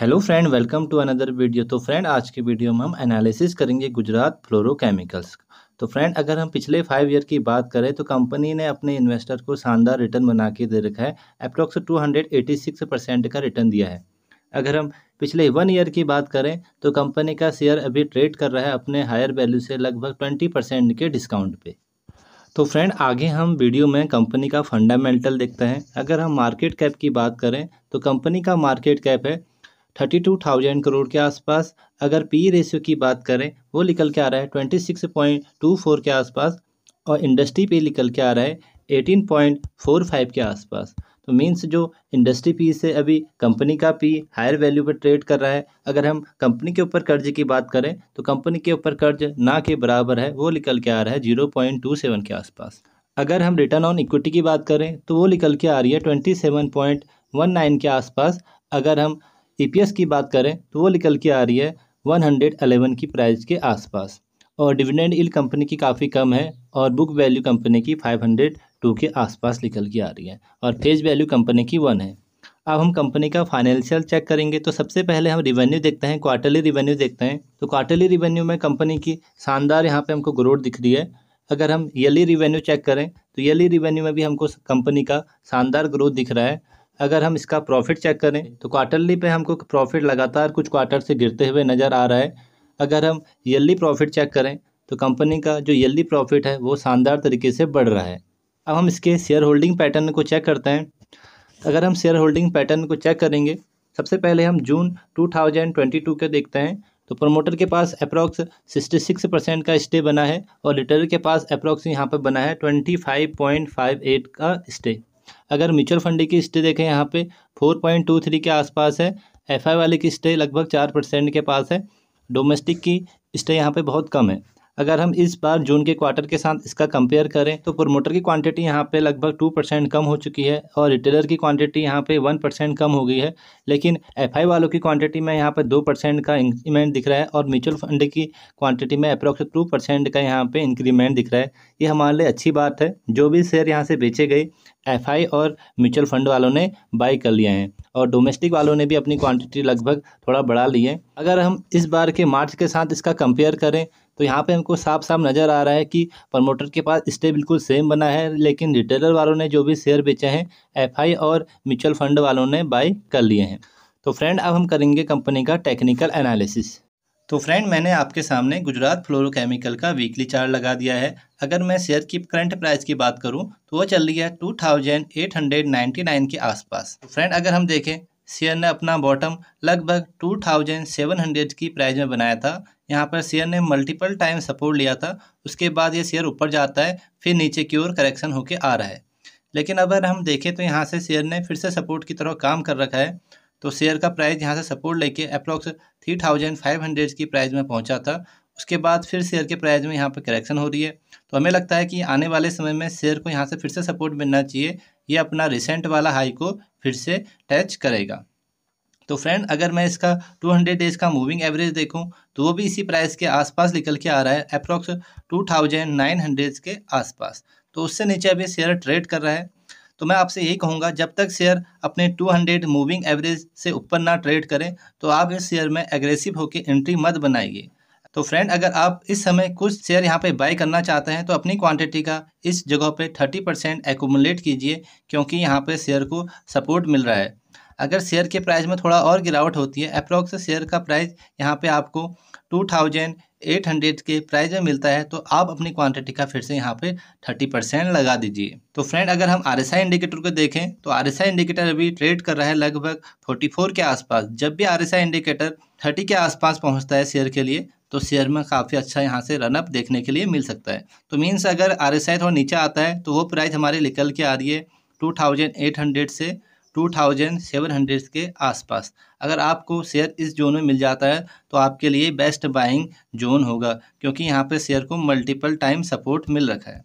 hello friend welcome to another video तो friend आज की वीडियो में हम एनालिसिस करेंगे गुजरात फ्लोरोकेमिकल्स तो फ्रेंड अगर हम पिछले फाइव ईयर की बात करें तो कंपनी ने अपने इन्वेस्टर को शानदार रिटर्न बना के दे रखा है अप्रॉक्स 286 परसेंट का रिटर्न दिया है अगर हम पिछले वन ईयर की बात करें तो कंपनी का शेयर अभी ट्रेड कर रहा है अपने हायर वैल्यू से लगभग ट्वेंटी परसेंट के डिस्काउंट पे तो फ्रेंड आगे हम वीडियो में कंपनी का फंडामेंटल देखते हैं अगर हम मार्केट कैप की बात करें तो कंपनी का मार्केट कैप है थर्टी टू थाउजेंड करोड़ के आसपास अगर पी रेशियो e की बात करें वो निकल के आ रहा है twenty six point two four के आसपास और इंडस्ट्री पे e निकल के आ रहा है एटीन पॉइंट फोर फाइव के आसपास तो मीन्स जो इंडस्ट्री पी e से अभी कंपनी का पी हायर वैल्यू पर ट्रेड कर रहा है अगर हम कंपनी के ऊपर कर्ज की बात करें तो कंपनी के ऊपर कर्ज ना के बराबर है वो निकल के आ रहा है जीरो पॉइंट टू सेवन के आसपास अगर हम रिटर्न ऑन इक्विटी की बात करें तो वो निकल के आ रही है twenty seven point one nine के आसपास अगर हम ईपीएस की बात करें तो वो निकल के आ रही है 111 की प्राइस के आसपास और डिविडेंड इल कंपनी की काफ़ी कम है और बुक वैल्यू कंपनी की 502 के आसपास निकल के आ रही है और फेज वैल्यू कंपनी की वन है अब हम कंपनी का फाइनेंशियल चेक करेंगे तो सबसे पहले हम रिवेन्यू देखते हैं क्वार्टरली रिवेन्यू देखते हैं तो क्वार्टरली रिवेन्यू में कंपनी की शानदार यहाँ पर हमको ग्रोथ दिख रही है अगर हम ईयरली रिवेन्यू चेक करें तो ईयरली रिवेन्यू में भी हमको कंपनी का शानदार ग्रोथ दिख रहा है अगर हम इसका प्रॉफिट चेक करें तो क्वार्टरली पे हमको प्रॉफिट लगातार कुछ क्वार्टर से गिरते हुए नज़र आ रहा है अगर हम ईयरली प्रॉफिट चेक करें तो कंपनी का जो ईयरली प्रॉफिट है वो शानदार तरीके से बढ़ रहा है अब हम इसके शेयर होल्डिंग पैटर्न को चेक करते हैं अगर हम शेयर होल्डिंग पैटर्न को चेक करेंगे सबसे पहले हम जून 2022 के देखते हैं तो प्रमोटर के पास अप्रॉक्स 66 परसेंट का स्टे बना है और रिटेलर के पास अप्रॉक्स यहाँ पर बना है 25.58 का स्टे अगर म्यूचुअल फंड की स्टे देखें यहाँ पे फोर पॉइंट टू थ्री के आसपास है एफ आई वाले की स्टे लगभग चार परसेंट के पास है डोमेस्टिक की स्टे यहाँ पे बहुत कम है अगर हम इस बार जून के क्वार्टर के साथ इसका कंपेयर करें तो प्रोमोटर की क्वांटिटी यहाँ पे लगभग टू परसेंट कम हो चुकी है और रिटेलर की क्वांटिटी यहाँ पे वन परसेंट कम हो गई है लेकिन एफ वालों की क्वांटिटी में यहाँ पर दो परसेंट का इंक्रीमेंट दिख रहा है और म्यूचुअल फंड की क्वांटिटी में अप्रोक्स टू परसेंट का यहाँ पे इंक्रीमेंट दिख रहा है ये हमारे लिए अच्छी बात है जो भी शेयर यहाँ से बेचे गए एफ और म्यूचुअल फंड वालों ने बाई कर लिए हैं और डोमेस्टिक वालों ने भी अपनी क्वांटिटी लगभग थोड़ा बढ़ा ली है अगर हम इस बार के मार्च के साथ इसका कंपेयर करें तो यहाँ पे हमको साफ साफ नज़र आ रहा है कि प्रमोटर के पास स्टे बिल्कुल सेम बना है लेकिन रिटेलर वालों ने जो भी शेयर बेचे हैं एफआई और म्यूचुअल फंड वालों ने बाई कर लिए हैं तो फ्रेंड अब हम करेंगे कंपनी का टेक्निकल एनालिसिस तो फ्रेंड मैंने आपके सामने गुजरात फ्लोरोकेमिकल का वीकली चार्ट लगा दिया है अगर मैं शेयर की करंट प्राइस की बात करूं तो वो चल रही है नाइन के आसपास तो फ्रेंड अगर हम देखें शेयर ने अपना बॉटम लगभग 2700 की प्राइस में बनाया था यहाँ पर शेयर ने मल्टीपल टाइम सपोर्ट लिया था उसके बाद ये शेयर ऊपर जाता है फिर नीचे की ओर करेक्शन होके आ रहा है लेकिन अगर हम देखें तो यहाँ से शेयर ने फिर से सपोर्ट की तरह काम कर रखा है तो शेयर का प्राइस यहाँ से सपोर्ट लेके approx three thousand five hundred की प्राइस में पहुँचा था उसके बाद फिर शेयर के प्राइस में यहाँ पर करेक्शन हो रही है तो हमें लगता है कि आने वाले समय में शेयर को यहाँ से फिर से सपोर्ट मिलना चाहिए ये अपना रिसेंट वाला हाई को फिर से टच करेगा तो फ्रेंड अगर मैं इसका 200 डेज का मूविंग एवरेज देखूं तो वो भी इसी प्राइस के आसपास निकल के आ रहा है अप्रॉक्स 2900 के आसपास तो उससे नीचे अभी शेयर ट्रेड कर रहा है तो मैं आपसे यही कहूँगा जब तक शेयर अपने 200 मूविंग एवरेज से ऊपर ना ट्रेड करें तो आप इस शेयर में एग्रेसिव होकर एंट्री मत बनाइए तो फ्रेंड अगर आप इस समय कुछ शेयर यहाँ पे बाय करना चाहते हैं तो अपनी क्वांटिटी का इस जगह पे 30 परसेंट एकोमुलेट कीजिए क्योंकि यहाँ पे शेयर को सपोर्ट मिल रहा है अगर शेयर के प्राइस में थोड़ा और गिरावट होती है अप्रोक्स शेयर का प्राइस यहाँ पे आपको टू थाउजेंड एट हंड्रेड के प्राइस में मिलता है तो आप अपनी क्वांटिटी का फिर से यहाँ पे थर्टी परसेंट लगा दीजिए तो फ्रेंड अगर हम आर एस आई इंडिकेटर को देखें तो आर एस आई इंडिकेटर अभी ट्रेड कर रहा है लगभग फोर्टी फोर के आसपास जब भी R S I indicator thirty के आसपास पहुँचता है शेयर के लिए तो शेयर में काफ़ी अच्छा यहाँ से रनअप देखने के लिए मिल सकता है तो मीन्स अगर आर एस आई थोड़ा नीचे आता है तो वो प्राइस हमारे निकल के आ रही है टू थाउजेंड एट हंड्रेड से 2700 के आसपास अगर आपको शेयर इस जोन में मिल जाता है तो आपके लिए बेस्ट बाइंग जोन होगा क्योंकि यहाँ पे शेयर को मल्टीपल टाइम सपोर्ट मिल रखा है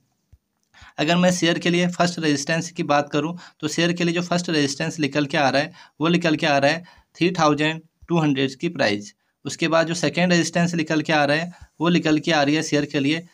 अगर मैं शेयर के लिए फर्स्ट रेजिस्टेंस की बात करूँ तो शेयर के लिए जो फर्स्ट रेजिस्टेंस निकल के आ रहा है वो निकल के आ रहा है थ्री थाउजेंड टू हंड्रेड की प्राइस उसके बाद जो सेकेंड रजिस्टेंस निकल के आ रहा है वो निकल के आ रही है शेयर के लिए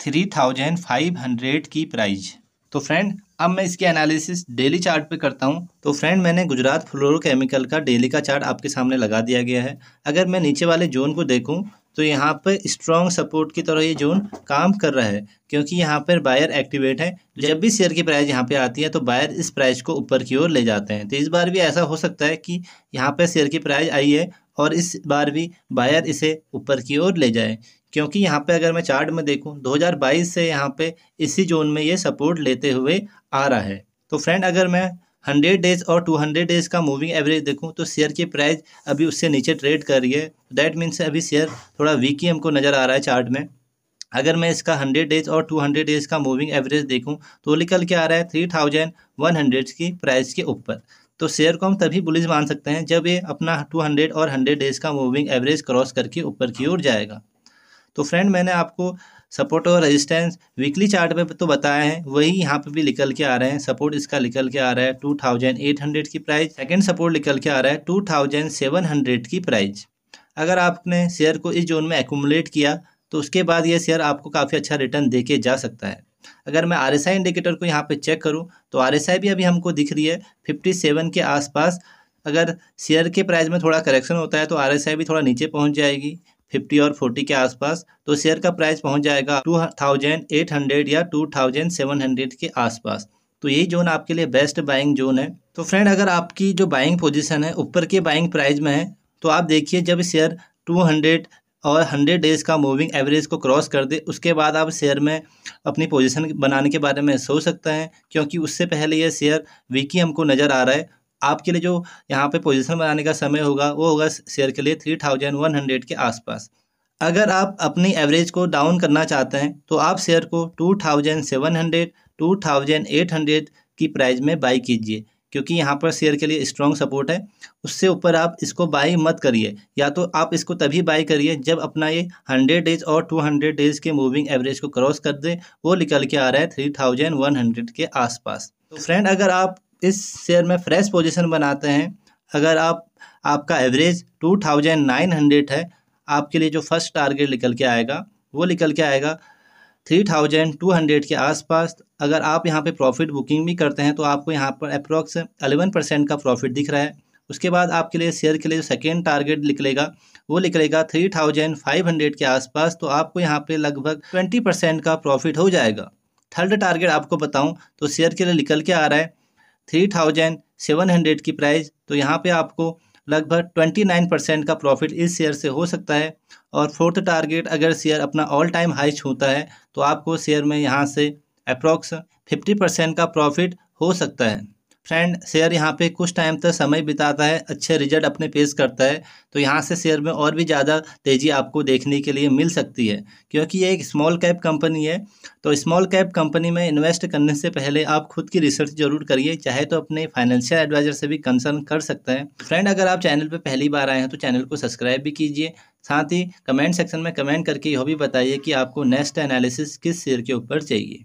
थ्री थाउजेंड फाइव हंड्रेड की प्राइज़ तो फ्रेंड अब मैं इसके एनालिसिस डेली चार्ट पे करता हूँ तो फ्रेंड मैंने गुजरात फ्लोरोकेमिकल का डेली का चार्ट आपके सामने लगा दिया गया है अगर मैं नीचे वाले जोन को देखूँ तो यहाँ पर स्ट्रॉन्ग सपोर्ट की तरह ये जोन काम कर रहा है क्योंकि यहाँ पर बायर एक्टिवेट है जब भी शेयर की प्राइस यहाँ पे आती है तो बायर इस प्राइस को ऊपर की ओर ले जाते हैं तो इस बार भी ऐसा हो सकता है कि यहाँ पर शेयर की प्राइस आई है और इस बार भी बायर इसे ऊपर की ओर ले जाए क्योंकि यहाँ पे अगर मैं चार्ट में देखूँ 2022 से यहाँ पे इसी जोन में ये सपोर्ट लेते हुए आ रहा है तो फ्रेंड अगर मैं 100 डेज और 200 डेज का मूविंग एवरेज देखूं तो शेयर की प्राइस अभी उससे नीचे ट्रेड कर रही है दैट मीन्स अभी शेयर थोड़ा वीक ही हमको नज़र आ रहा है चार्ट में अगर मैं इसका 100 डेज और 200 डेज का मूविंग एवरेज देखूं तो निकल के आ रहा है 3100 की प्राइस के ऊपर तो शेयर को हम तभी बुलिश मान सकते हैं जब ये अपना 200 और 100 डेज का मूविंग एवरेज क्रॉस करके ऊपर की ओर जाएगा तो फ्रेंड मैंने आपको सपोर्ट और रेजिस्टेंस वीकली चार्ट पे तो बताया है वही यहाँ पे भी निकल के आ रहे हैं सपोर्ट इसका निकल के आ रहा है टू थाउजेंड एट हंड्रेड की प्राइस सेकंड सपोर्ट निकल के आ रहा है टू थाउजेंड सेवन हंड्रेड की प्राइस अगर आपने शेयर को इस जोन में एकुमुलेट किया तो उसके बाद ये शेयर आपको काफ़ी अच्छा रिटर्न दे के जा सकता है अगर मैं आर इंडिकेटर को यहाँ पर चेक करूँ तो आर भी अभी हमको दिख रही है फिफ्टी सेवन के आसपास अगर शेयर के प्राइस में थोड़ा करेक्शन होता है तो आर भी थोड़ा नीचे पहुँच जाएगी फिफ्टी और फोर्टी के आसपास तो शेयर का प्राइस पहुंच जाएगा टू थाउजेंड एट हंड्रेड या टू थाउजेंड सेवन हंड्रेड के आसपास तो यही जोन आपके लिए बेस्ट बाइंग जोन है तो फ्रेंड अगर आपकी जो बाइंग पोजिशन है ऊपर के बाइंग प्राइस में है तो आप देखिए जब शेयर हंड्रेड और हंड्रेड डेज का मूविंग एवरेज को क्रॉस कर दे उसके बाद आप शेयर में अपनी पोजिशन बनाने के बारे में सोच सकते हैं क्योंकि उससे पहले यह शेयर वीकी हमको नज़र आ रहा है आपके लिए जो यहाँ पे पोजीशन बनाने का समय होगा वो होगा शेयर के लिए थ्री थाउजेंड वन हंड्रेड के आसपास अगर आप अपनी एवरेज को डाउन करना चाहते हैं तो आप शेयर को two thousand seven hundred two thousand eight hundred की प्राइस में बाई कीजिए क्योंकि यहाँ पर शेयर के लिए स्ट्रॉन्ग सपोर्ट है उससे ऊपर आप इसको बाई मत करिए या तो आप इसको तभी बाई करिए जब अपना ये हंड्रेड डेज और टू हंड्रेड डेज के मूविंग एवरेज को क्रॉस कर दे वो निकल के आ रहा है थ्री थाउजेंड वन हंड्रेड के आसपास तो फ्रेंड अगर आप इस शेयर में फ्रेश पोजीशन बनाते हैं अगर आप आपका average two thousand nine hundred है आपके लिए जो फर्स्ट टारगेट निकल के आएगा वो निकल के आएगा थ्री थाउजेंड टू हंड्रेड के आसपास अगर आप यहाँ पे प्रॉफिट बुकिंग भी करते हैं तो आपको यहाँ पर अप्रॉक्स अलेवन परसेंट का प्रॉफिट दिख रहा है उसके बाद आपके लिए शेयर के लिए जो सेकेंड टारगेट निकलेगा वो निकलेगा थ्री थाउजेंड फाइव हंड्रेड के आसपास तो आपको यहाँ पे लगभग ट्वेंटी परसेंट का प्रॉफिट हो जाएगा थर्ड टारगेट आपको बताऊँ तो शेयर के लिए निकल के आ रहा है थ्री थाउजेंड सेवन हंड्रेड की प्राइस तो यहाँ पे आपको लगभग ट्वेंटी नाइन परसेंट का प्रॉफिट इस शेयर से हो सकता है और फोर्थ टारगेट अगर शेयर अपना ऑल टाइम हाई छूता है तो आपको शेयर में यहाँ से अप्रॉक्स फिफ्टी परसेंट का प्रॉफिट हो सकता है फ्रेंड शेयर यहाँ पे कुछ टाइम तक तो समय बिताता है अच्छे रिजल्ट अपने पेश करता है तो यहाँ से शेयर में और भी ज़्यादा तेज़ी आपको देखने के लिए मिल सकती है क्योंकि ये एक स्मॉल कैप कंपनी है तो स्मॉल कैप कंपनी में इन्वेस्ट करने से पहले आप खुद की रिसर्च जरूर करिए चाहे तो अपने फाइनेंशियल एडवाइज़र से भी कंसर्न कर सकते हैं फ्रेंड अगर आप चैनल पर पहली बार आए हैं तो चैनल को सब्सक्राइब भी कीजिए साथ ही कमेंट सेक्शन में कमेंट करके यह भी बताइए कि आपको नेक्स्ट एनालिसिस किस शेयर के ऊपर चाहिए